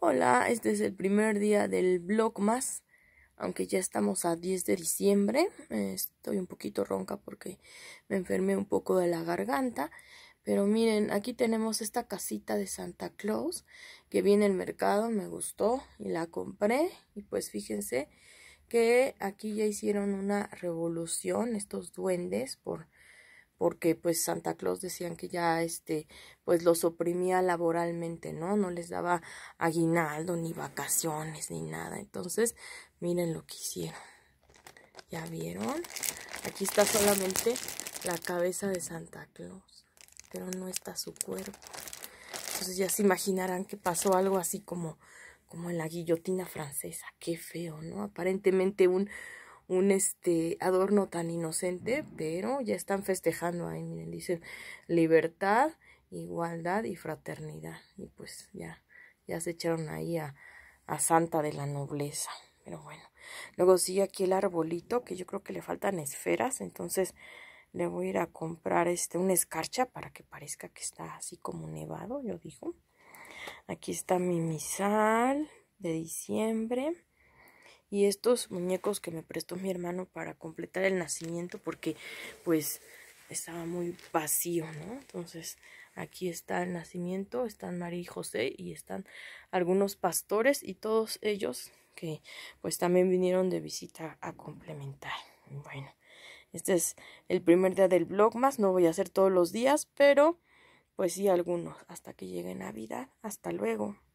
Hola, este es el primer día del blog más, aunque ya estamos a 10 de diciembre. Eh, estoy un poquito ronca porque me enfermé un poco de la garganta. Pero miren, aquí tenemos esta casita de Santa Claus que viene en el mercado, me gustó y la compré. Y pues fíjense que aquí ya hicieron una revolución estos duendes por porque pues Santa Claus decían que ya este pues los oprimía laboralmente, ¿no? No les daba aguinaldo ni vacaciones ni nada. Entonces, miren lo que hicieron. ¿Ya vieron? Aquí está solamente la cabeza de Santa Claus, pero no está su cuerpo. Entonces ya se imaginarán que pasó algo así como como en la guillotina francesa. Qué feo, ¿no? Aparentemente un un este adorno tan inocente, pero ya están festejando ahí, miren, dicen libertad, igualdad y fraternidad. Y pues ya, ya se echaron ahí a, a Santa de la nobleza. Pero bueno, luego sí aquí el arbolito, que yo creo que le faltan esferas, entonces le voy a ir a comprar este, una escarcha para que parezca que está así como nevado, yo digo. Aquí está mi misal de diciembre y estos muñecos que me prestó mi hermano para completar el nacimiento porque pues estaba muy vacío, ¿no? Entonces aquí está el nacimiento, están María y José y están algunos pastores y todos ellos que pues también vinieron de visita a complementar. Bueno, este es el primer día del blog más no voy a hacer todos los días, pero pues sí algunos hasta que llegue Navidad. Hasta luego.